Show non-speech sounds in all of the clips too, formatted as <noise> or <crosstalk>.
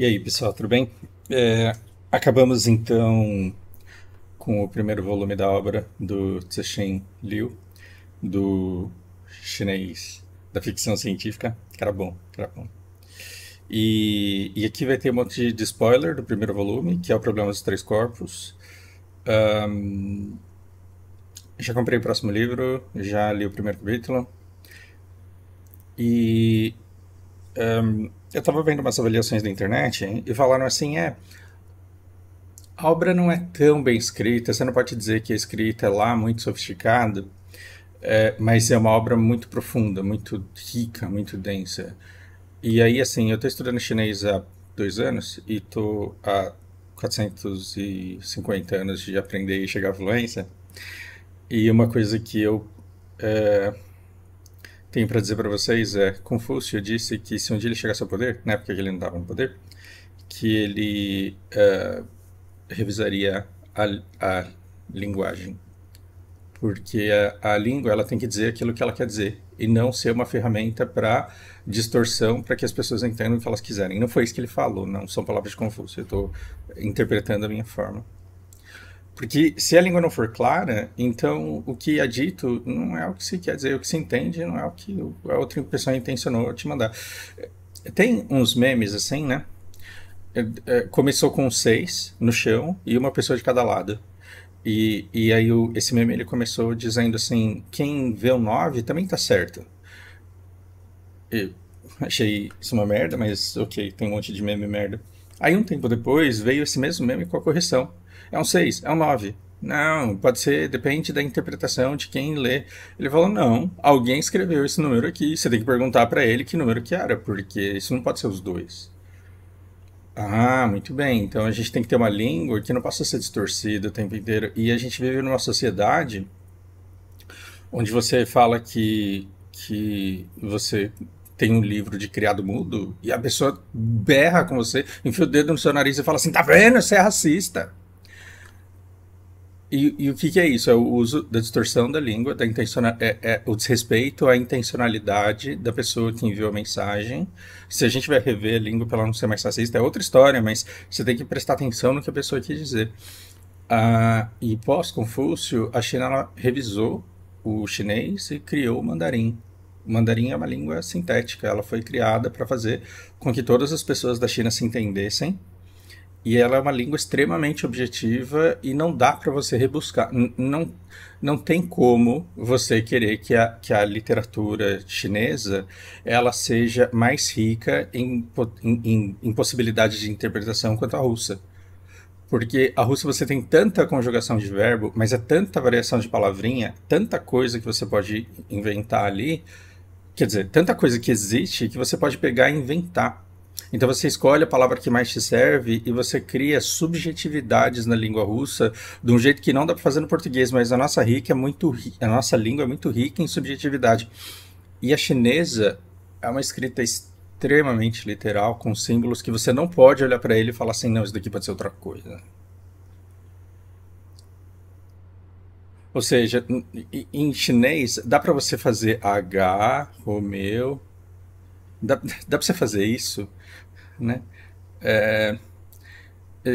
E aí, pessoal, tudo bem? É, acabamos então com o primeiro volume da obra do Tsushin Liu, do chinês da ficção científica. Era bom, era bom. E, e, aqui vai ter um monte de spoiler do primeiro volume, que é o Problema dos Três Corpos. Um, já comprei o próximo livro, já li o primeiro capítulo. E um, eu estava vendo umas avaliações da internet hein, e falaram assim: é. A obra não é tão bem escrita, você não pode dizer que a escrita é lá muito sofisticada, é, mas é uma obra muito profunda, muito rica, muito densa. E aí, assim, eu estou estudando chinês há dois anos e estou há 450 anos de aprender e chegar à fluência. E uma coisa que eu. É, tenho para dizer para vocês é Confúcio disse que se um dia ele chegasse ao poder, na época que ele não estava no poder, que ele uh, revisaria a, a, linguagem, porque a, a, língua ela tem que dizer aquilo que ela quer dizer e não ser uma ferramenta para distorção para que as pessoas entendam o que elas quiserem. Não foi isso que ele falou, não são palavras de Confúcio. Eu estou interpretando a minha forma. Porque se a língua não for clara, então o que é dito não é o que se quer dizer, o que se entende não é o que a outra pessoa intencionou te mandar. Tem uns memes assim, né? É, é, começou com seis no chão e uma pessoa de cada lado. E, e aí o, esse meme ele começou dizendo assim, quem vê o nove também tá certo. E achei isso uma merda, mas ok, tem um monte de meme merda. Aí um tempo depois veio esse mesmo meme com a correção é um 6, é um 9. Não, pode ser, depende da interpretação de quem lê. Ele falou: não, alguém escreveu esse número aqui, você tem que perguntar para ele que número que era, porque isso não pode ser os dois. Ah, muito bem. Então a gente tem que ter uma língua que não possa ser distorcida o tempo inteiro. E a gente vive numa sociedade onde você fala que, que você tem um livro de criado mudo e a pessoa berra com você, enfia o dedo no seu nariz e fala assim: tá vendo? Você é racista. E, e o que, que, é isso? É o uso da distorção da língua, da intenciona... É, é o desrespeito à intencionalidade da pessoa que enviou a mensagem. Se a gente vai rever a língua para ela não ser mais racista, é outra história, mas você tem que prestar atenção no que a pessoa quis dizer. Ah, e pós-Confúcio, a China revisou o chinês e criou o mandarim. O mandarim é uma língua sintética, ela foi criada para fazer com que todas as pessoas da China se entendessem e ela é uma língua extremamente objetiva e não dá para você rebuscar. não, não tem como você querer que a, que a literatura chinesa ela seja mais rica em, em, em possibilidades de interpretação quanto a russa. Porque a russa você tem tanta conjugação de verbo, mas é tanta variação de palavrinha, tanta coisa que você pode inventar ali, quer dizer, tanta coisa que existe que você pode pegar e inventar. Então você escolhe a palavra que mais te serve e você cria subjetividades na língua russa de um jeito que não dá para fazer no português, mas a nossa rica é muito ri... a nossa língua é muito rica em subjetividade. E a chinesa é uma escrita extremamente literal com símbolos que você não pode olhar para ele e falar assim, não, isso daqui pode ser outra coisa. Ou seja, em chinês dá para você fazer H, Romeu, dá, dá para você fazer isso né? É, é,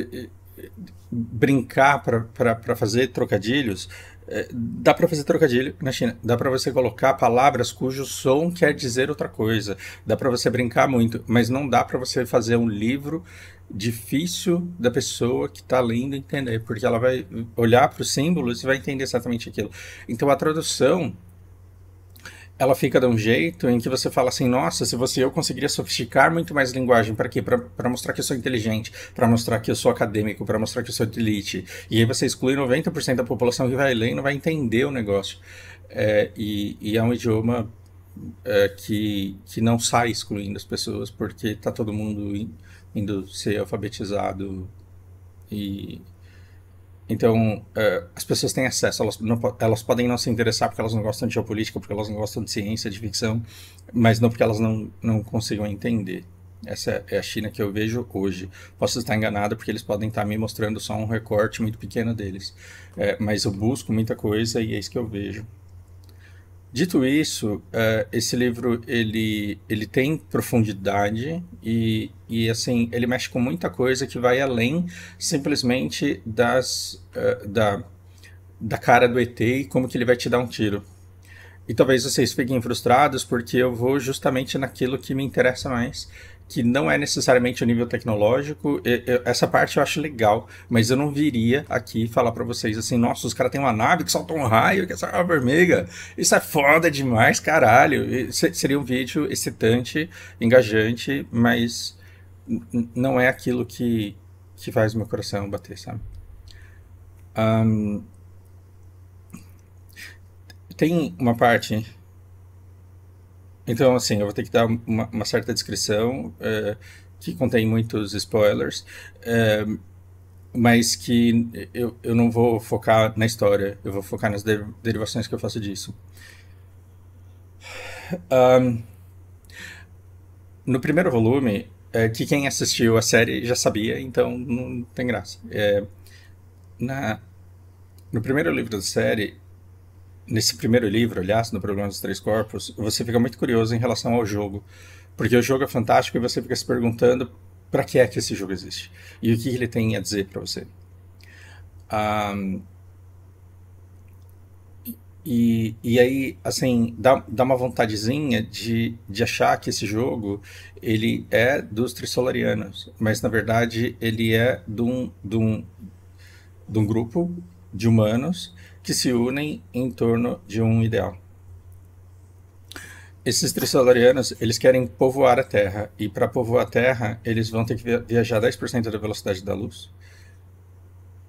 é, brincar para fazer trocadilhos. É, dá para fazer trocadilho na China. Dá para você colocar palavras cujo som quer dizer outra coisa. Dá para você brincar muito, mas não dá para você fazer um livro difícil da pessoa que está lendo entender, porque ela vai olhar para os símbolos e vai entender exatamente aquilo. Então a tradução ela fica de um jeito em que você fala assim, nossa, se você eu conseguiria sofisticar muito mais linguagem para quê? Para mostrar que eu sou inteligente, para mostrar que eu sou acadêmico, para mostrar que eu sou elite. E aí você exclui 90% da população que vai ler e não vai entender o negócio. É, e, e, é um idioma é, que, que não sai excluindo as pessoas, porque está todo mundo in, indo ser alfabetizado e então, uh, as pessoas têm acesso, elas, não, elas podem não se interessar porque elas não gostam de geopolítica, porque elas não gostam de ciência, de ficção, mas não porque elas não, não consigam entender. Essa é, é a China que eu vejo hoje. Posso estar enganado porque eles podem estar me mostrando só um recorte muito pequeno deles, é, mas eu busco muita coisa e é isso que eu vejo. Dito isso, eh, esse livro ele, ele tem profundidade e, e assim ele mexe com muita coisa que vai além simplesmente das uh, da, da cara do ET e como que ele vai te dar um tiro. E talvez vocês fiquem frustrados porque eu vou justamente naquilo que me interessa mais, que não é necessariamente o nível tecnológico. Eu, eu, essa parte eu acho legal, mas eu não viria aqui falar para vocês assim, nossa, os caras têm uma nave que solta um raio, que é essa vermelha. Isso é foda demais, caralho. Seria um vídeo excitante, engajante, mas não é aquilo que, que faz meu coração bater, sabe? Um, tem uma parte então, assim, eu vou ter que dar uma, uma certa descrição, é, que contém muitos spoilers, é, mas que eu, eu não vou focar na história, eu vou focar nas de derivações que eu faço disso. Um, no primeiro volume, é, que quem assistiu a série já sabia, então não tem graça. É, na, no primeiro livro da série, nesse primeiro livro, aliás, no Problema dos Três Corpos, você fica muito curioso em relação ao jogo, porque o jogo é fantástico e você fica se perguntando para que é que esse jogo existe e o que ele tem a dizer para você. Um, e, e aí, assim, dá, dá uma vontadezinha de, de achar que esse jogo ele é dos Trissolarianos, mas na verdade ele é de um, de um, de um grupo de humanos que se unem em torno de um ideal. Esses trissolarianos, eles querem povoar a Terra, e para povoar a Terra, eles vão ter que viajar 10% da velocidade da luz.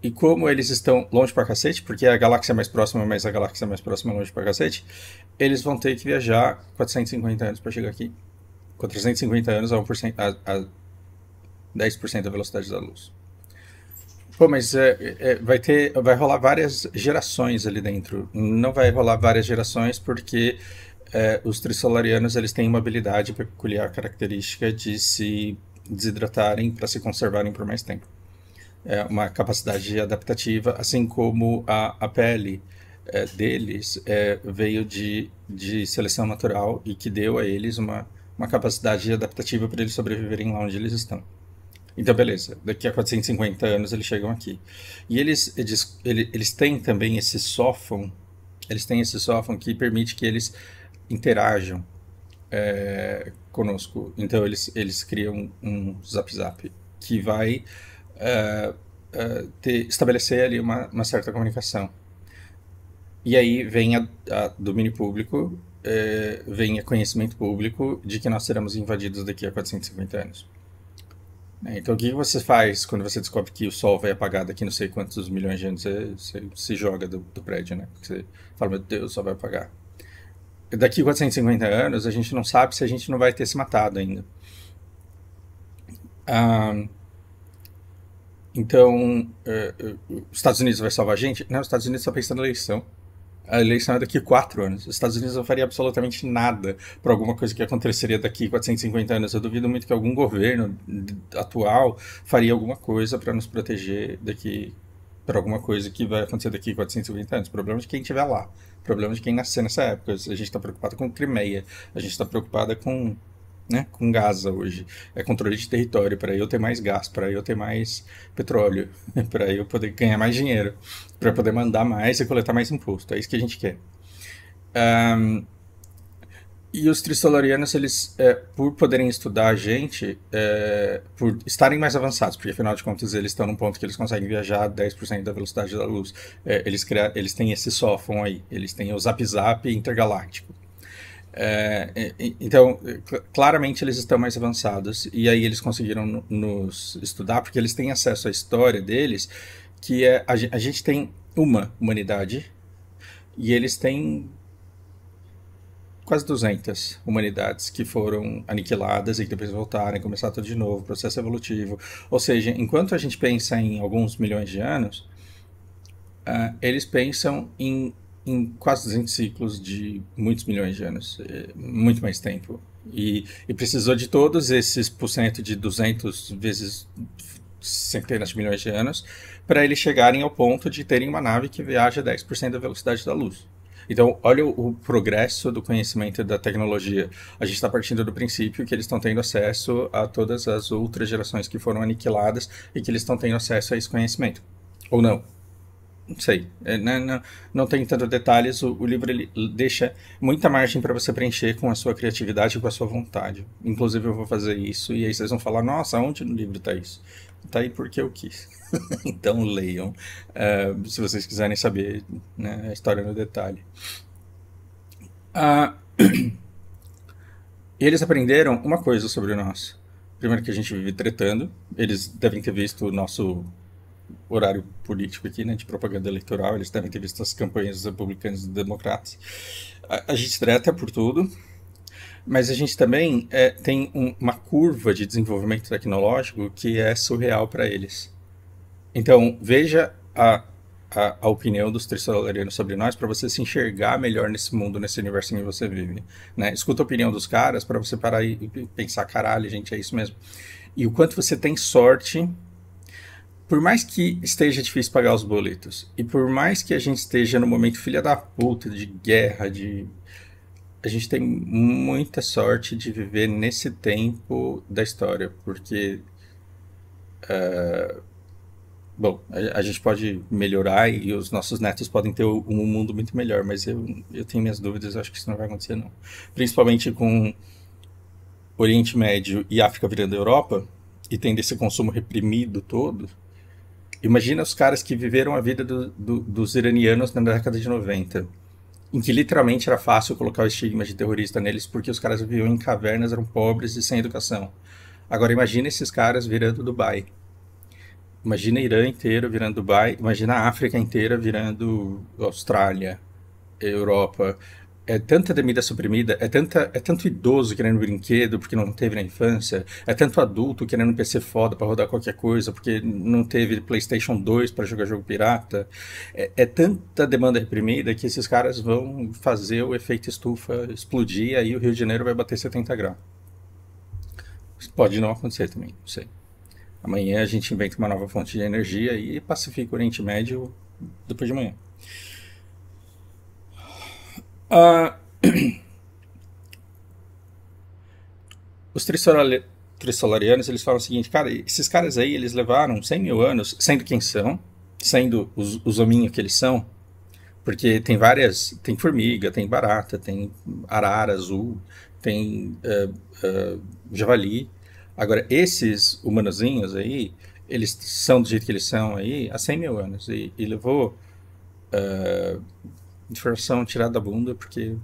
E como eles estão longe para cacete, porque a galáxia é mais próxima, mas a galáxia é mais próxima é longe para cacete, eles vão ter que viajar 450 anos para chegar aqui. 450 anos a, 1%, a, a 10% da velocidade da luz. Pô, mas é, é, vai ter, vai rolar várias gerações ali dentro. Não vai rolar várias gerações porque é, os trissolarianos eles têm uma habilidade peculiar, característica de se desidratarem para se conservarem por mais tempo. É uma capacidade adaptativa, assim como a, a pele é, deles é, veio de, de seleção natural e que deu a eles uma, uma capacidade adaptativa para eles sobreviverem lá onde eles estão. Então, beleza, daqui a 450 anos eles chegam aqui. E eles, eles, eles têm também esse sófon, eles têm esse sófon que permite que eles interajam é, conosco. Então, eles, eles criam um zap zap que vai é, é, ter, estabelecer ali uma, uma certa comunicação. E aí vem a, a domínio público, é, vem o conhecimento público de que nós seremos invadidos daqui a 450 anos. Né? Então, o que você faz quando você descobre que o sol vai apagar daqui não sei quantos milhões de anos? Você, você se joga do, do, prédio, né? Porque você fala, meu Deus, o sol vai apagar. Daqui 450 anos, a gente não sabe se a gente não vai ter se matado ainda. Ah, então, uh, uh, os Estados Unidos vai salvar a gente? Não, os Estados Unidos está pensando na eleição a eleição é daqui a quatro anos. Os Estados Unidos não faria absolutamente nada para alguma coisa que aconteceria daqui 450 anos. Eu duvido muito que algum governo atual faria alguma coisa para nos proteger daqui para alguma coisa que vai acontecer daqui 450 anos. O problema é de quem estiver lá. O problema é de quem nascer nessa época. A gente está preocupado com Crimeia. A gente está preocupada com né, com Gaza hoje. É controle de território para eu ter mais gás, para eu ter mais petróleo, <laughs> para eu poder ganhar mais dinheiro, para poder mandar mais e coletar mais imposto. É isso que a gente quer. Um, e os tristolarianos, eles, é, por poderem estudar a gente, é, por estarem mais avançados, porque afinal de contas eles estão num ponto que eles conseguem viajar a 10% da velocidade da luz, é, eles, criam eles têm esse sófão aí, eles têm o zap-zap intergaláctico. É, então, claramente eles estão mais avançados, e aí eles conseguiram nos estudar, porque eles têm acesso à história deles, que é, a, a gente tem uma humanidade, e eles têm quase 200 humanidades que foram aniquiladas e que depois voltaram, começar tudo de novo, processo evolutivo. Ou seja, enquanto a gente pensa em alguns milhões de anos, uh, eles pensam em em quase 200 ciclos de muitos milhões de anos, é, muito mais tempo. E, e precisou de todos esses por cento de 200 vezes centenas de milhões de anos para eles chegarem ao ponto de terem uma nave que viaja 10% da velocidade da luz. Então, olha o, o progresso do conhecimento e da tecnologia. A gente está partindo do princípio que eles estão tendo acesso a todas as outras gerações que foram aniquiladas e que eles estão tendo acesso a esse conhecimento. Ou não? não sei, é, né, né? não, não tem tanto detalhes. O, o, livro ele deixa muita margem para você preencher com a sua criatividade e com a sua vontade. Inclusive, eu vou fazer isso e aí vocês vão falar: nossa, onde no livro está isso? Está aí porque eu quis. <laughs> então, leiam uh, se vocês quiserem saber né, a história no detalhe. Uh, <clears throat> eles aprenderam uma coisa sobre nós. Primeiro, que a gente vive tretando, eles devem ter visto o nosso horário político aqui, né, de propaganda eleitoral, eles devem ter visto as campanhas dos republicanos e democratas. A, a gente treta por tudo, mas a gente também é, tem um, uma curva de desenvolvimento tecnológico que é surreal para eles. Então, veja a, a, a opinião dos trissolarianos sobre nós para você se enxergar melhor nesse mundo, nesse universo em que você vive. Né? Escuta a opinião dos caras para você parar e pensar: caralho, gente, é isso mesmo. E o quanto você tem sorte por mais que esteja difícil pagar os boletos, e por mais que a gente esteja no momento filha da puta, de guerra, de. A gente tem muita sorte de viver nesse tempo da história, porque. Uh, bom, a, a, gente pode melhorar e os nossos netos podem ter um, mundo muito melhor, mas eu, eu tenho minhas dúvidas, acho que isso não vai acontecer, não. Principalmente com Oriente Médio e África virando Europa, e tendo esse consumo reprimido todo Imagina os caras que viveram a vida do, do, dos iranianos na década de 90, em que literalmente era fácil colocar o estigma de terrorista neles porque os caras viviam em cavernas, eram pobres e sem educação. Agora imagina esses caras virando Dubai. Imagina Irã inteiro virando Dubai, imagina a África inteira virando Austrália, Europa é tanta demida suprimida, é, tanta, é tanto idoso querendo brinquedo porque não teve na infância, é tanto adulto querendo um PC foda para rodar qualquer coisa porque não teve PlayStation 2 para jogar jogo pirata, é, é, tanta demanda reprimida que esses caras vão fazer o efeito estufa explodir aí o Rio de Janeiro vai bater 70 graus. Isso pode não acontecer também, não sei. Amanhã a gente inventa uma nova fonte de energia e pacifica o Oriente Médio depois de amanhã. Uh, <clears throat> os trissolarianos, eles falam o seguinte, cara, esses caras aí, eles levaram 100 mil anos, sendo quem são, sendo os, os hominhos que eles são, porque tem várias, tem formiga, tem barata, tem arara azul, tem uh, uh, javali. Agora, esses humanozinhos aí, eles são do jeito que eles são aí há 100 mil anos, e, e levou eh, Informação tirada da bunda, porque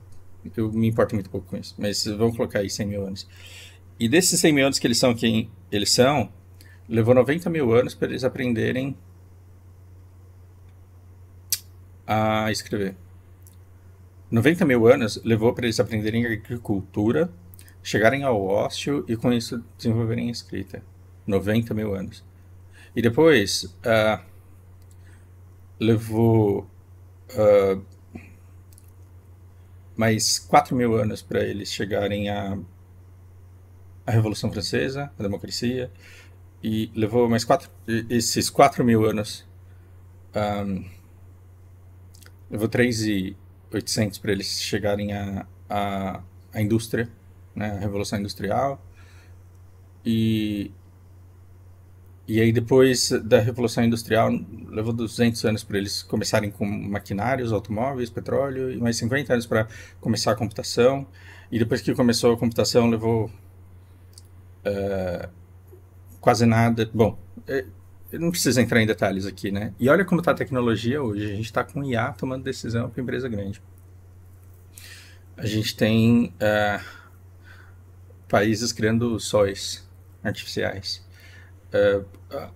eu me importo muito pouco com isso. Mas vamos colocar aí 100 mil anos. E desses 100 mil anos que eles são quem eles são, levou 90 mil anos para eles aprenderem a escrever. 90 mil anos levou para eles aprenderem agricultura, chegarem ao ócio e com isso desenvolverem a escrita. 90 mil anos. E depois uh, levou uh, mais 4 mil anos para eles chegarem à, à Revolução Francesa, à democracia, e levou mais quatro, esses 4 mil anos, um, levou 3,800 para eles chegarem à, à, à indústria, né, à Revolução Industrial, e e aí depois da Revolução Industrial, levou 200 anos para eles começarem com maquinários, automóveis, petróleo, e mais 50 anos para começar a computação. E depois que começou a computação, levou uh, quase nada. Bom, eh, eu não preciso entrar em detalhes aqui, né? E olha como está a tecnologia hoje. A gente está com IA tomando decisão para empresa grande. A gente tem uh, países criando sóis artificiais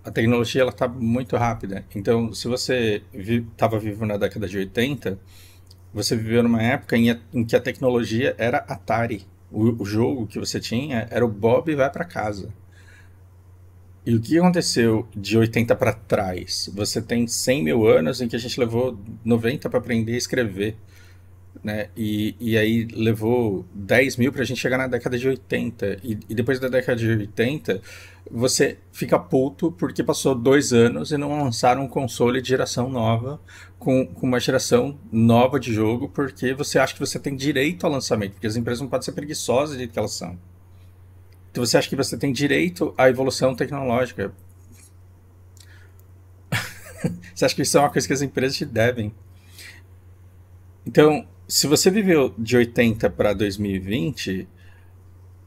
a tecnologia ela está muito rápida. Então, se você estava vi vivo na década de 80, você viveu numa época em, em que a tecnologia era Atari. O, o, jogo que você tinha era o Bob vai para casa. E o que aconteceu de 80 para trás? Você tem 100 mil anos em que a gente levou 90 para aprender a escrever né? E, e aí levou 10 mil para a gente chegar na década de 80. E, e, depois da década de 80, você fica puto porque passou dois anos e não lançaram um console de geração nova com, com uma geração nova de jogo, porque você acha que você tem direito ao lançamento, porque as empresas não podem ser preguiçosas de que elas são. Então você acha que você tem direito à evolução tecnológica. <laughs> você acha que isso é uma coisa que as empresas te devem. Então, se você viveu de 80 para 2020,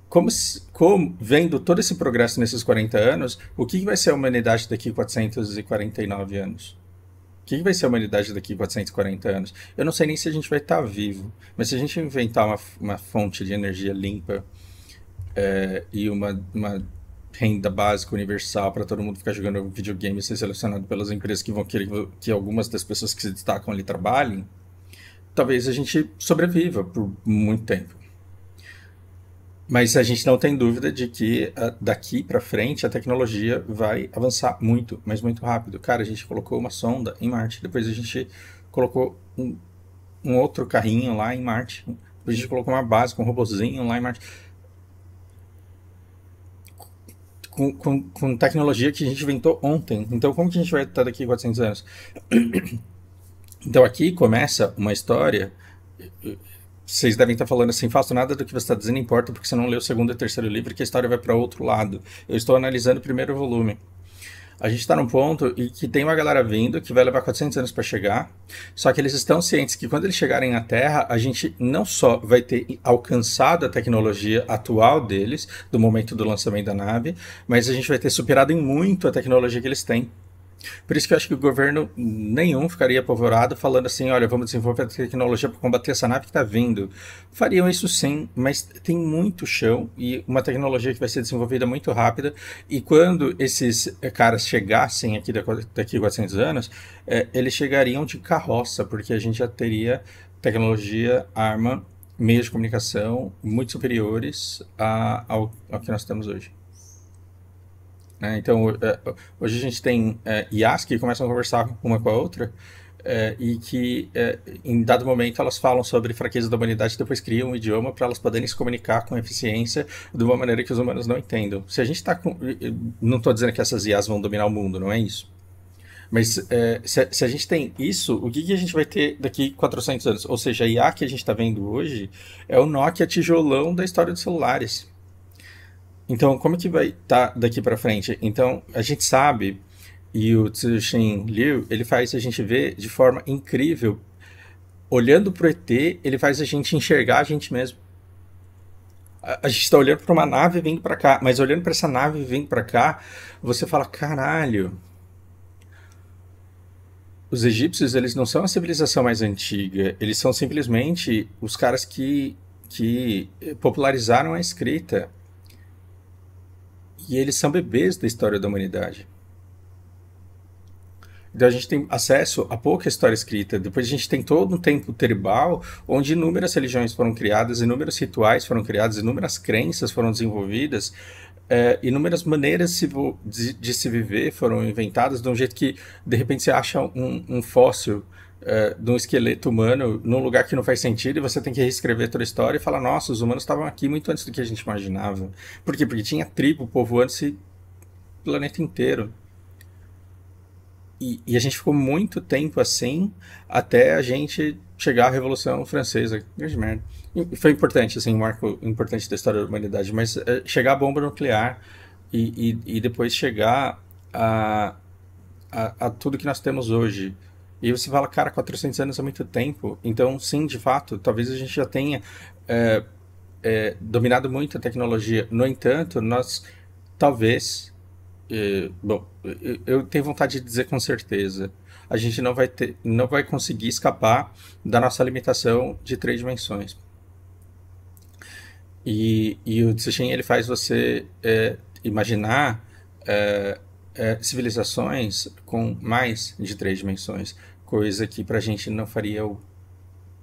como, como, vendo todo esse progresso nesses 40 anos, o que vai ser a humanidade daqui 449 anos? O que vai ser a humanidade daqui 440 anos? Eu não sei nem se a gente vai estar tá vivo, mas se a gente inventar uma, uma fonte de energia limpa é, e uma, uma renda básica universal para todo mundo ficar jogando videogame e ser selecionado pelas empresas que vão querer que algumas das pessoas que se destacam ali trabalhem, talvez a gente sobreviva por muito tempo. Mas a gente não tem dúvida de que ah, daqui para frente a tecnologia vai avançar muito, mas muito rápido. Cara, a gente colocou uma sonda em Marte, depois a gente colocou um, um outro carrinho lá em Marte, depois a gente colocou uma base com um robozinho lá em Marte. Com, com, com, tecnologia que a gente inventou ontem. Então, como que a gente vai estar daqui 400 anos? Então aqui começa uma história. Vocês devem estar falando assim, faço nada do que você está dizendo importa porque você não leu o segundo e terceiro livro, que a história vai para outro lado. Eu estou analisando o primeiro volume. A gente está num ponto em que tem uma galera vindo que vai levar 400 anos para chegar, só que eles estão cientes que quando eles chegarem na Terra, a gente não só vai ter alcançado a tecnologia atual deles, do momento do lançamento da nave, mas a gente vai ter superado em muito a tecnologia que eles têm. Por isso que eu acho que o governo nenhum ficaria apavorado falando assim, olha, vamos desenvolver a tecnologia para combater essa nave que está vindo. Fariam isso sim, mas tem muito chão e uma tecnologia que vai ser desenvolvida muito rápida. E quando esses eh, caras chegassem aqui daqui a 400 anos, é, eles chegariam de carroça, porque a gente já teria tecnologia, arma, meios de comunicação muito superiores a, ao, ao que nós temos hoje. Né? Então, é, hoje a gente tem é, IAs que começam a conversar uma com a outra é, e que, é, em dado momento, elas falam sobre fraqueza da humanidade e depois criam um idioma para elas poderem se comunicar com eficiência de uma maneira que os humanos não entendam. Se a gente está com. Não estou dizendo que essas IAs vão dominar o mundo, não é isso. Mas é, se, se, a gente tem isso, o que, que, a gente vai ter daqui 400 anos? Ou seja, a IA que a gente está vendo hoje é o Nokia tijolão da história dos celulares. Então, como é que vai estar tá daqui para frente? Então, a gente sabe, e o Tsushin Liu, ele faz a gente ver de forma incrível. Olhando para o ET, ele faz a gente enxergar a gente mesmo. A, a gente está olhando para uma nave vindo para cá, mas olhando para essa nave vindo para cá, você fala, caralho, os egípcios, eles não são a civilização mais antiga, eles são simplesmente os caras que, que popularizaram a escrita. E eles são bebês da história da humanidade. Então a gente tem acesso a pouca história escrita. Depois a gente tem todo um tempo tribal, onde inúmeras religiões foram criadas, inúmeros rituais foram criados, inúmeras crenças foram desenvolvidas, é, inúmeras maneiras de, se viver foram inventadas, de um jeito que de repente você acha um, um fóssil é, de um esqueleto humano num lugar que não faz sentido e você tem que reescrever toda a história e falar, nossa, os humanos estavam aqui muito antes do que a gente imaginava. Por quê? Porque tinha tribo povoando esse planeta inteiro. E, e, a gente ficou muito tempo assim até a gente chegar à Revolução Francesa. Grande merda. E foi importante, assim, um marco importante da história da humanidade, mas é, chegar à bomba nuclear e, e, e depois chegar a, a, a tudo que nós temos hoje e você fala, cara, 400 anos é muito tempo. Então, sim, de fato, talvez a gente já tenha é, é, dominado muito a tecnologia. No entanto, nós talvez. É, bom, eu tenho vontade de dizer com certeza. A gente não vai, ter, não vai conseguir escapar da nossa limitação de três dimensões. E, e o Tsuchin, ele faz você é, imaginar é, é, civilizações com mais de três dimensões coisa que para a gente não faria o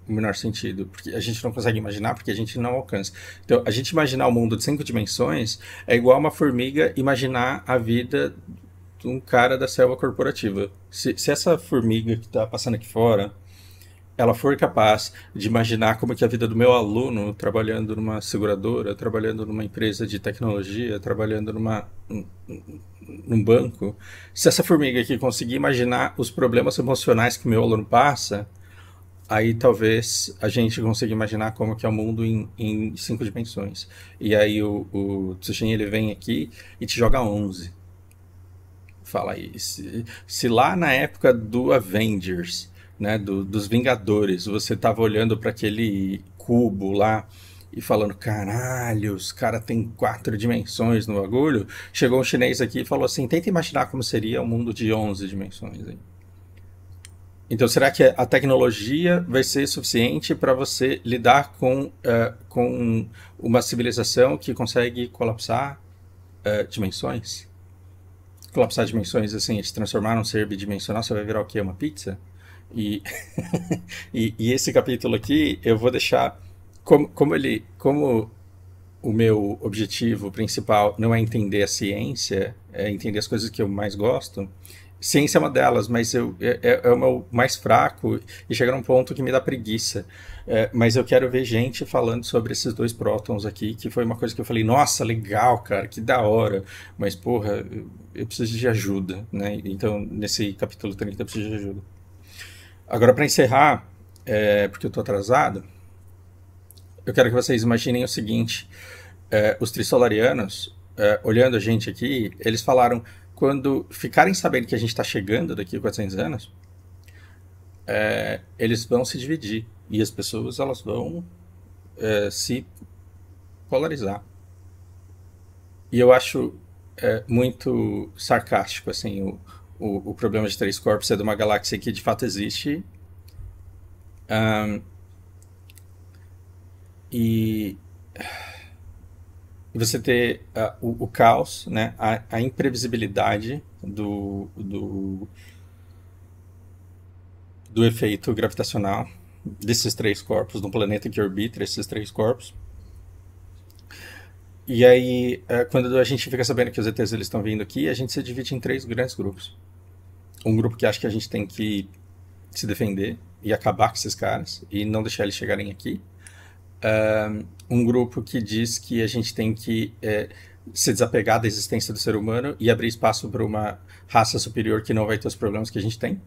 menor sentido, porque a gente não consegue imaginar porque a gente não alcança. Então, a gente imaginar o um mundo de cinco dimensões é igual uma formiga imaginar a vida de um cara da selva corporativa. Se, se essa formiga que está passando aqui fora ela for capaz de imaginar como é que a vida do meu aluno trabalhando numa seguradora, trabalhando numa empresa de tecnologia, trabalhando numa num banco, se essa formiga aqui conseguir imaginar os problemas emocionais que meu aluno passa, aí talvez a gente consiga imaginar como que é o mundo em, em cinco dimensões. E aí o, o Tsushin, ele vem aqui e te joga 11. Fala aí, se, se lá na época do Avengers né, do, dos Vingadores, você tava olhando para aquele cubo lá e falando, caralho, os cara tem quatro dimensões no bagulho. Chegou um chinês aqui e falou assim, tenta imaginar como seria um mundo de 11 dimensões. Então, será que a tecnologia vai ser suficiente para você lidar com, uh, com uma civilização que consegue colapsar uh, dimensões? Colapsar dimensões, assim, se transformar num ser bidimensional, você vai virar o quê? Uma pizza? E, <laughs> e, e, esse capítulo aqui eu vou deixar como, como ele como o meu objetivo principal não é entender a ciência, é entender as coisas que eu mais gosto. Ciência é uma delas, mas eu, é, é, é o meu mais fraco e chega num ponto que me dá preguiça. É, mas eu quero ver gente falando sobre esses dois prótons aqui, que foi uma coisa que eu falei, nossa, legal, cara, que da hora. Mas, porra, eu, eu preciso de ajuda, né? Então, nesse capítulo 30, eu preciso de ajuda. Agora, para encerrar, é, porque eu estou atrasado, eu quero que vocês imaginem o seguinte: é, os trissolarianos, é, olhando a gente aqui, eles falaram quando ficarem sabendo que a gente está chegando daqui a 400 anos, é, eles vão se dividir e as pessoas elas vão é, se polarizar. E eu acho é, muito sarcástico assim o, o, o problema de três corpos é de uma galáxia que de fato existe. Um, e você ter uh, o, o, caos, né? a, a imprevisibilidade do, do, do efeito gravitacional desses três corpos, de um planeta que orbita esses três corpos. E aí, eh, quando a gente fica sabendo que os ETs eles estão vindo aqui, a gente se divide em três grandes grupos. Um grupo que acha que a gente tem que se defender e acabar com esses caras e não deixar eles chegarem aqui. Eh, um grupo que diz que a gente tem que é, se desapegar da existência do ser humano e abrir espaço para uma raça superior que não vai ter os problemas que a gente tem.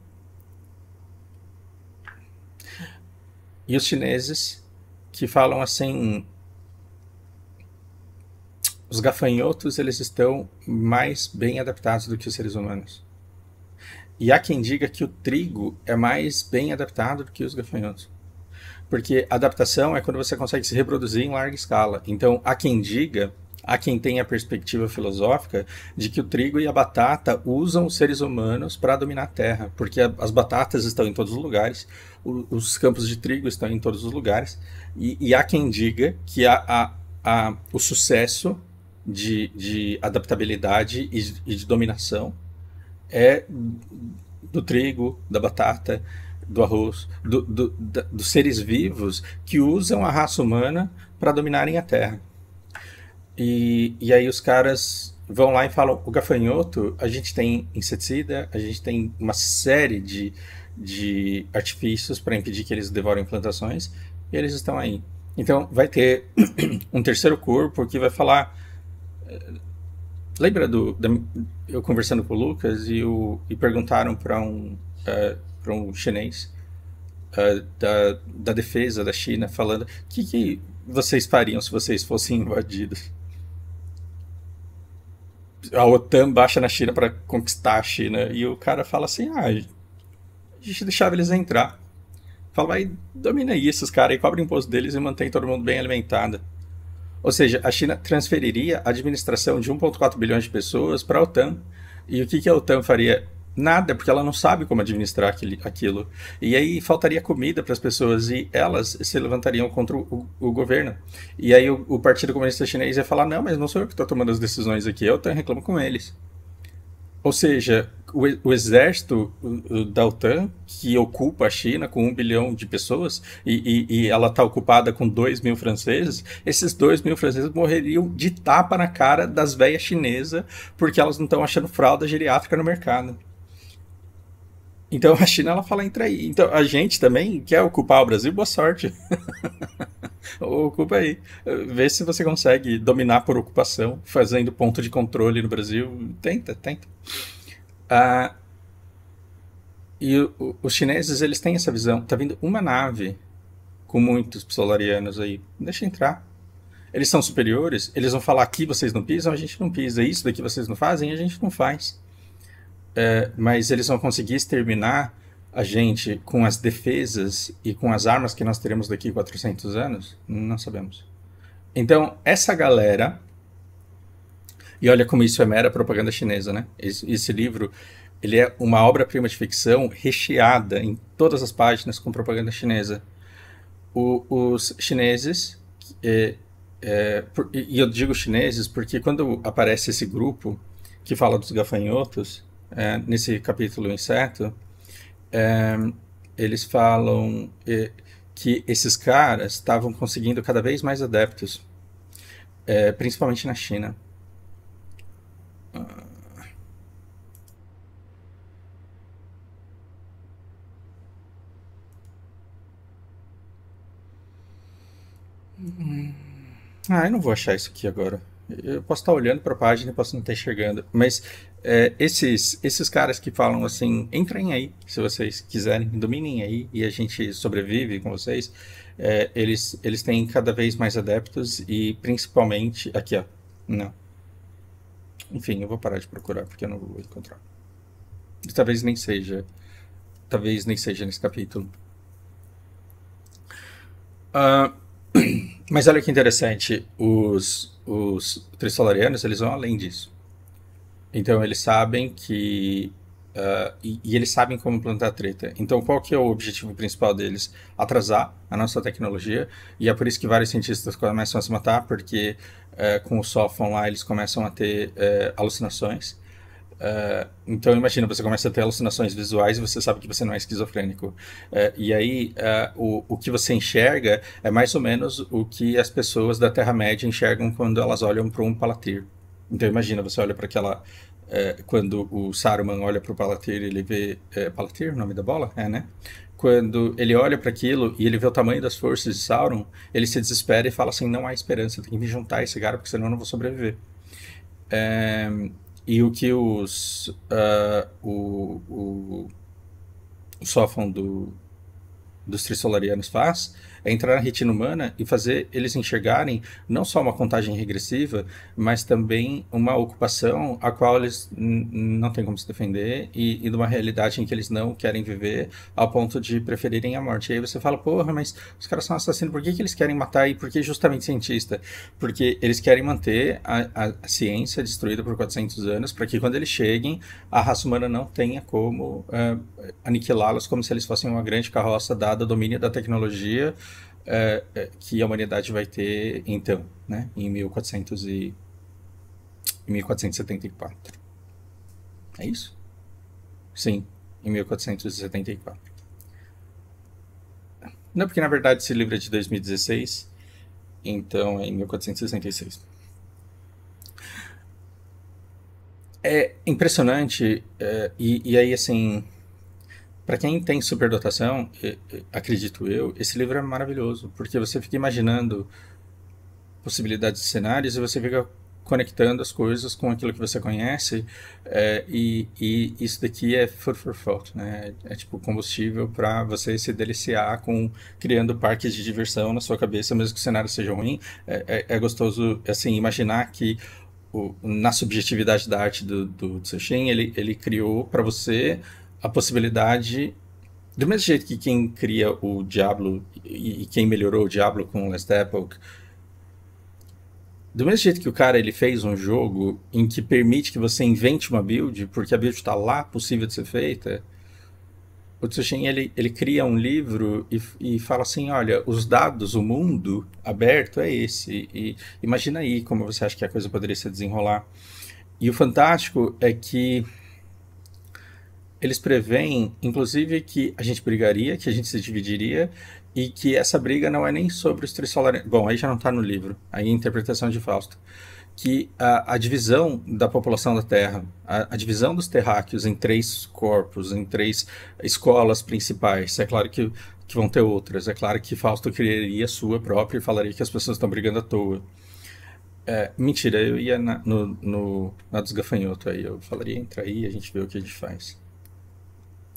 E os chineses que falam assim os gafanhotos eles estão mais bem adaptados do que os seres humanos. E há quem diga que o trigo é mais bem adaptado do que os gafanhotos. Porque adaptação é quando você consegue se reproduzir em larga escala. Então, há quem diga, há quem tenha a perspectiva filosófica de que o trigo e a batata usam os seres humanos para dominar a terra. Porque as batatas estão em todos os lugares, os campos de trigo estão em todos os lugares. E, e há quem diga que a, a, a, o sucesso de, de adaptabilidade e, e de dominação é do trigo, da batata, do arroz, do, do, da, dos seres vivos que usam a raça humana para dominarem a Terra. E, e aí os caras vão lá e falam: o gafanhoto, a gente tem inseticida, a gente tem uma série de, de artifícios para impedir que eles devorem plantações, e eles estão aí. Então vai ter <clears throat> um terceiro corpo que vai falar lembra do da, eu conversando com o Lucas e, o, e perguntaram para um uh, é, para um chinês uh, da, da defesa da China falando que que vocês fariam se vocês fossem invadidos a OTAN baixa na China para conquistar a China e o cara fala assim ah a gente deixava eles entrar fala vai domina aí esses caras e cobre o imposto deles e mantém todo mundo bem alimentado ou seja, a China transferiria a administração de 1,4 bilhões de pessoas para a OTAN. E o que, que a OTAN faria? Nada, porque ela não sabe como administrar aquilo. E aí faltaria comida para as pessoas e elas se levantariam contra o, o governo. E aí o, o, Partido Comunista Chinês ia falar: não, mas não sou eu que estou tomando as decisões aqui, eu tenho reclama com eles. Ou seja, o, o exército da OTAN, que ocupa a China com um bilhão de pessoas, e, e, e ela está ocupada com dois mil franceses, esses dois mil franceses morreriam de tapa na cara das velhas chinesas, porque elas não estão achando fralda geriátrica no mercado. Então <laughs> a China ela fala entra aí. Então a gente também quer ocupar o Brasil, boa sorte. <laughs> Ocupa aí. Vê se você consegue dominar por ocupação, fazendo ponto de controle no Brasil. Tenta, tenta. Ah, e o, os chineses, eles têm essa visão. Tá vindo uma nave com muitos solarianos aí. Deixa entrar. Eles são superiores, eles vão falar aqui vocês não pisam, a gente não pisa. Isso daqui vocês não fazem, a gente não faz é, mas eles vão conseguir exterminar a gente com as defesas e com as armas que nós teremos daqui 400 anos? Não sabemos. Então, essa galera. E olha como isso é mera propaganda chinesa, né? Esse, esse livro ele é uma obra-prima de ficção recheada em todas as páginas com propaganda chinesa. O, os chineses. É, é, por, e eu digo chineses porque quando aparece esse grupo que fala dos gafanhotos é, nesse capítulo inseto, é, eles falam é, que esses caras estavam conseguindo cada vez mais adeptos, é, principalmente na China. Ah, ah eu não vou achar isso aqui agora. Eu posso estar olhando para a página, posso não estar enxergando, mas é, esses, esses caras que falam assim, entrem aí, se vocês quiserem, dominem aí e a gente sobrevive com vocês, é, eles, eles têm cada vez mais adeptos e principalmente. Aqui, ó. Não. Enfim, eu vou parar de procurar porque eu não vou encontrar. E talvez nem seja. Talvez nem seja nesse capítulo. Uh, <clears throat> mas olha que interessante. Os os trissolarianos eles vão além disso. Então eles sabem que uh, e, e, eles sabem como plantar treta. Então qual que é o objetivo principal deles? Atrasar a nossa tecnologia e é por isso que vários cientistas começam a se matar porque uh, com o sófon lá eles começam a ter uh, alucinações Uh, então, imagina, você começa a ter alucinações visuais e você sabe que você não é esquizofrênico. Uh, e aí, uh, o, o que você enxerga é mais ou menos o que as pessoas da Terra-média enxergam quando elas olham para um palatir. Então, imagina, você olha para aquela. Eh, quando o Saruman olha para o Palatir, ele vê. É, Palatir, o nome da bola? É, né? Quando ele olha para aquilo e ele vê o tamanho das forças de Sauron, ele se desespera e fala assim: não há esperança, tem que me juntar a esse cara, porque senão eu não vou sobreviver. É, e o que os uh, o, o, o sófão do, dos Trissolarianos faz é entrar na retina humana e fazer eles enxergarem não só uma contagem regressiva, mas também uma ocupação a qual eles não têm como se defender e, e de uma realidade em que eles não querem viver ao ponto de preferirem a morte. E aí você fala, porra, mas os caras são assassinos, por que, que eles querem matar e por que justamente cientista? Porque eles querem manter a, a ciência destruída por 400 anos para que quando eles cheguem, a raça humana não tenha como uh, aniquilá-los como se eles fossem uma grande carroça dada domínio da tecnologia uh, que a humanidade vai ter então, né, em, 1400 e, 1474. É isso? Sim, em 1474. Não, porque na verdade esse livro é de 2016, então é em 1466. É impressionante, é, e, e aí assim para quem tem superdotação, acredito eu, esse livro é maravilhoso, porque você fica imaginando possibilidades de cenários e você fica conectando as coisas com aquilo que você conhece é, e, e, isso daqui é for for thought, né? É, é tipo combustível para você se deliciar com criando parques de diversão na sua cabeça, mesmo que o cenário seja ruim. É, é, é gostoso, assim, imaginar que o, na subjetividade da arte do, do ele, ele criou para você a possibilidade. Do mesmo jeito que quem cria o Diablo e, e quem melhorou o Diablo com o Last Epoch, do mesmo jeito que o cara ele fez um jogo em que permite que você invente uma build, porque a build está lá possível de ser feita, o Tsushin ele, ele cria um livro e, e fala assim: olha, os dados, o mundo aberto é esse. E imagina aí como você acha que a coisa poderia se desenrolar. E o fantástico é que eles preveem, inclusive, que a gente brigaria, que a gente se dividiria e que essa briga não é nem sobre os trissolarianos. Bom, aí já não está no livro, aí é a interpretação de Fausto. Que a, a divisão da população da Terra, a, a, divisão dos terráqueos em três corpos, em três escolas principais, é claro que, que vão ter outras, é claro que Fausto criaria sua própria e falaria que as pessoas estão brigando à toa. É, mentira, eu ia na, no, no, na dos gafanhotos aí, eu falaria, entra aí e a gente vê o que a gente faz.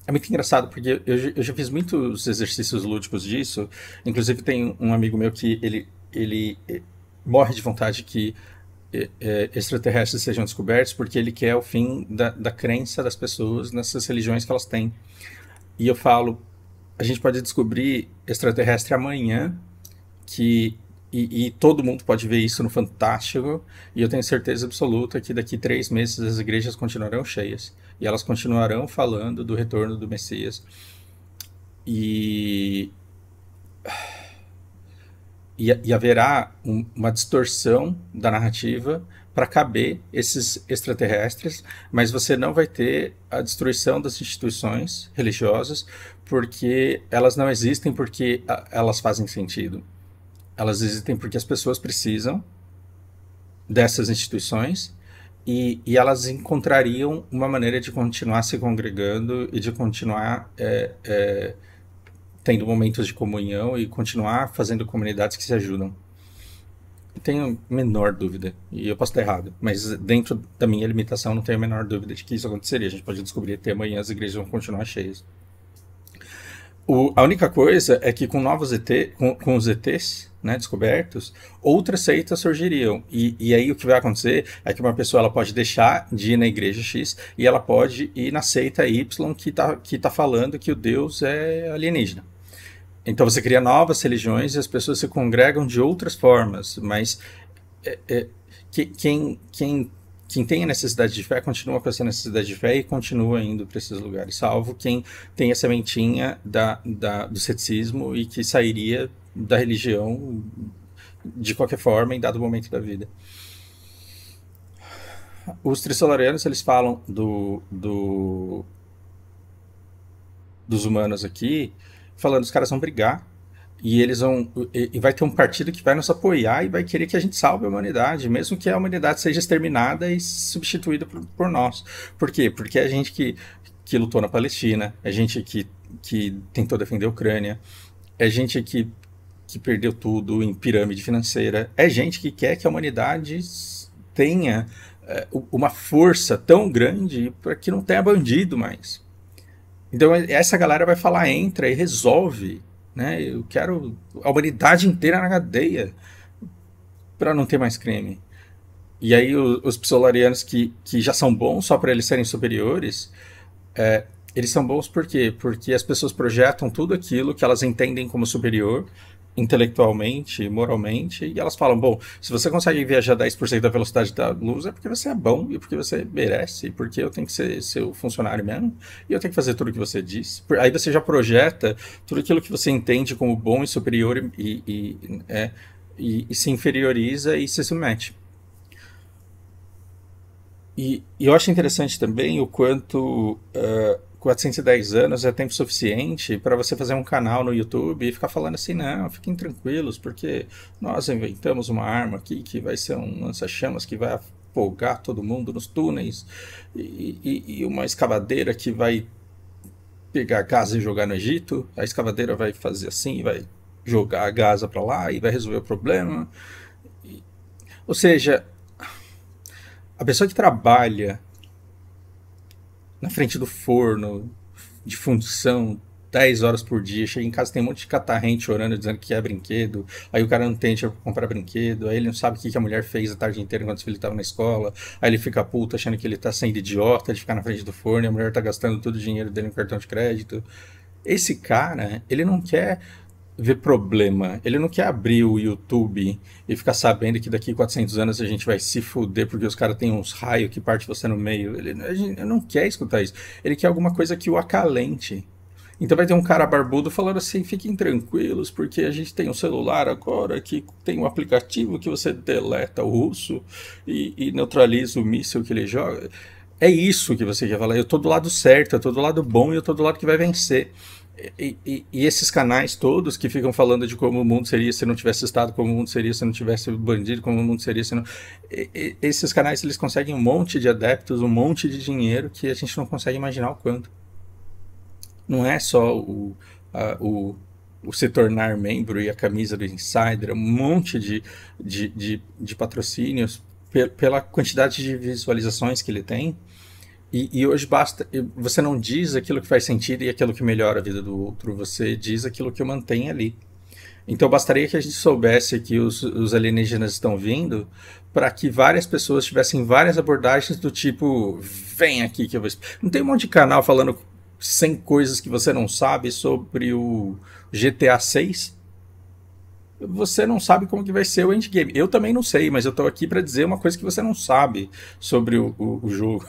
É muito engraçado, porque eu, eu, já fiz muitos exercícios lúdicos disso. Inclusive, tem um amigo meu que ele, ele eh, morre de vontade que é, extraterrestres sejam descobertos, porque ele quer o fim da, da crença das pessoas nessas religiões que elas têm. E eu falo, a gente pode descobrir extraterrestre amanhã, que e, e, todo mundo pode ver isso no Fantástico. E eu tenho certeza absoluta que daqui três meses as igrejas continuarão cheias. E elas continuarão falando do retorno do Messias. E. E, e haverá um, uma distorção da narrativa para caber esses extraterrestres, mas você não vai ter a destruição das instituições religiosas, porque elas não existem porque ah, elas fazem sentido. Elas existem porque as pessoas precisam dessas instituições e, e elas encontrariam uma maneira de continuar se congregando e de continuar é, é, tendo momentos de comunhão e continuar fazendo comunidades que se ajudam. Tenho a menor dúvida, e eu posso estar errado, mas dentro da minha limitação não tenho a menor dúvida de que isso aconteceria. A gente pode descobrir até amanhã as igrejas vão continuar cheias. O, a única coisa é que com novos ET, com, com os ETs né, descobertos, outras seitas surgiriam. E, e, aí o que vai acontecer é que uma pessoa ela pode deixar de ir na igreja X e ela pode ir na seita Y que está que tá falando que o Deus é alienígena. Então você cria novas religiões e as pessoas se congregam de outras formas, mas é, é, que, quem, quem quem tem a necessidade de fé continua com essa necessidade de fé e continua indo para esses lugares, salvo quem tem a sementinha da, da, do ceticismo e que sairia da religião de qualquer forma em dado momento da vida. Os trissolarianos eles falam do, do dos humanos aqui, falando os caras vão brigar e eles vão. E vai ter um partido que vai nos apoiar e vai querer que a gente salve a humanidade, mesmo que a humanidade seja exterminada e substituída por, por nós. Por quê? Porque a gente que, que lutou na Palestina, a gente que, que tentou defender a Ucrânia, é gente que, que perdeu tudo em pirâmide financeira, é gente que quer que a humanidade tenha uh, uma força tão grande para que não tenha bandido mais. Então essa galera vai falar, entra e resolve né? Eu quero a humanidade inteira na cadeia para não ter mais crime. E aí os, os psolarianos que, que já são bons só para eles serem superiores, é, eles são bons por quê? Porque as pessoas projetam tudo aquilo que elas entendem como superior intelectualmente, moralmente, e elas falam: bom, se você consegue viajar 10% da velocidade da luz, é porque você é bom e é porque você merece, porque eu tenho que ser seu funcionário mesmo, e eu tenho que fazer tudo o que você diz. Aí você já projeta tudo aquilo que você entende como bom e superior e, e, é, e, e se inferioriza e se submete. E, eu acho interessante também o quanto. Uh, 410 anos é tempo suficiente para você fazer um canal no YouTube e ficar falando assim, não, fiquem tranquilos, porque nós inventamos uma arma aqui que vai ser um lança-chamas que vai afogar todo mundo nos túneis e, e, e uma escavadeira que vai pegar a casa e jogar no Egito, a escavadeira vai fazer assim, vai jogar a Gaza para lá e vai resolver o problema. Ou seja, a pessoa que trabalha na frente do forno, de função, 10 horas por dia. Chega em casa, tem um monte de catarrente chorando, dizendo que é brinquedo. Aí o cara não tem dinheiro pra comprar brinquedo. Aí ele não sabe o que a mulher fez a tarde inteira enquanto ele tava na escola. Aí ele fica puto, achando que ele tá sendo idiota de ficar na frente do forno. E a mulher tá gastando todo o dinheiro dele no cartão de crédito. Esse cara, ele não quer ver problema. Ele não quer abrir o YouTube e ficar sabendo que daqui 400 anos a gente vai se fuder porque os caras têm uns raios que parte você no meio. Ele, ele não quer escutar isso. Ele quer alguma coisa que o acalente. Então vai ter um cara barbudo falando assim: fiquem tranquilos, porque a gente tem um celular agora que tem um aplicativo que você deleta o russo e, e neutraliza o míssil que ele joga. É isso que você quer falar. Eu tô do lado certo, eu tô do lado bom e eu tô do lado que vai vencer. E, e, e, esses canais todos que ficam falando de como o mundo seria se não tivesse Estado, como o mundo seria se não tivesse bandido, como o mundo seria se não. E, esses canais eles conseguem um monte de adeptos, um monte de dinheiro que a gente não consegue imaginar o quanto. Não é só o, a, o, o, se tornar membro e a camisa do insider, um monte de, de, de, de patrocínios pela quantidade de visualizações que ele tem e, e, hoje basta. Você não diz aquilo que faz sentido e aquilo que melhora a vida do outro, você diz aquilo que o mantém ali. Então bastaria que a gente soubesse que os, os alienígenas estão vindo para que várias pessoas tivessem várias abordagens do tipo: vem aqui que eu vou. Não tem um monte de canal falando 100 coisas que você não sabe sobre o GTA 6? você não sabe como que vai ser o endgame. Eu também não sei, mas eu estou aqui para dizer uma coisa que você não sabe sobre o, o, o jogo.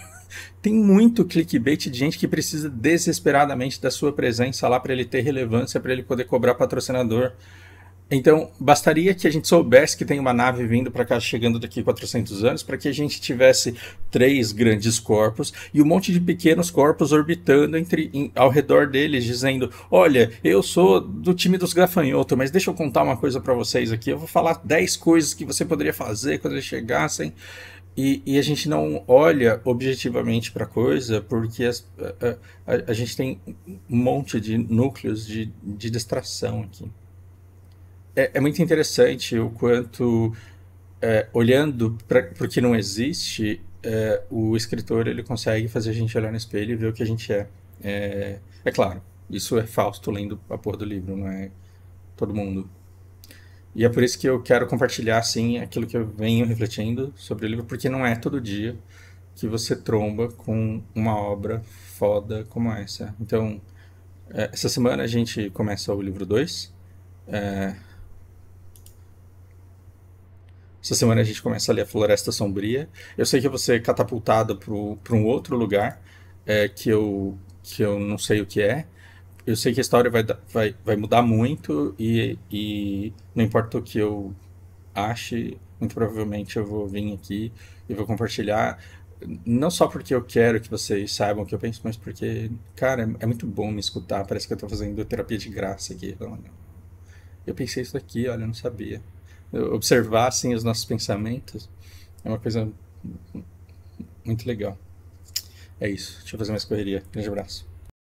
Tem muito clickbait de gente que precisa desesperadamente da sua presença lá para ele ter relevância, para ele poder cobrar patrocinador. Então, bastaria que a gente soubesse que tem uma nave vindo para cá chegando daqui 400 anos, para que a gente tivesse três grandes corpos e um monte de pequenos corpos orbitando entre, em, ao redor deles, dizendo: Olha, eu sou do time dos gafanhotos, mas deixa eu contar uma coisa para vocês aqui. Eu vou falar 10 coisas que você poderia fazer quando eles chegassem. E, e, a gente não olha objetivamente para a coisa porque as, a, a, a, gente tem um monte de núcleos de, de distração aqui. É, é, muito interessante o quanto, é, olhando para o que não existe, é, o escritor ele consegue fazer a gente olhar no espelho e ver o que a gente é. É, é claro, isso é Fausto lendo a porra do livro, não é todo mundo. E é por isso que eu quero compartilhar, assim, aquilo que eu venho refletindo sobre o livro, porque não é todo dia que você tromba com uma obra foda como essa. Então, é, essa semana a gente começa o livro 2. É... Essa semana a gente começa a ler A Floresta Sombria. Eu sei que eu vou ser catapultado para um outro lugar é, que, eu, que eu não sei o que é, eu sei que a história vai, vai, vai mudar muito e, e não importa o que eu ache, muito provavelmente eu vou vir aqui e vou compartilhar. Não só porque eu quero que vocês saibam o que eu penso, mas porque, cara, é muito bom me escutar. Parece que eu tô fazendo terapia de graça aqui. Eu pensei isso aqui, olha, eu não sabia. observar, assim, os nossos pensamentos é uma coisa muito legal. É isso. Deixa eu fazer uma escorreria. Grande abraço.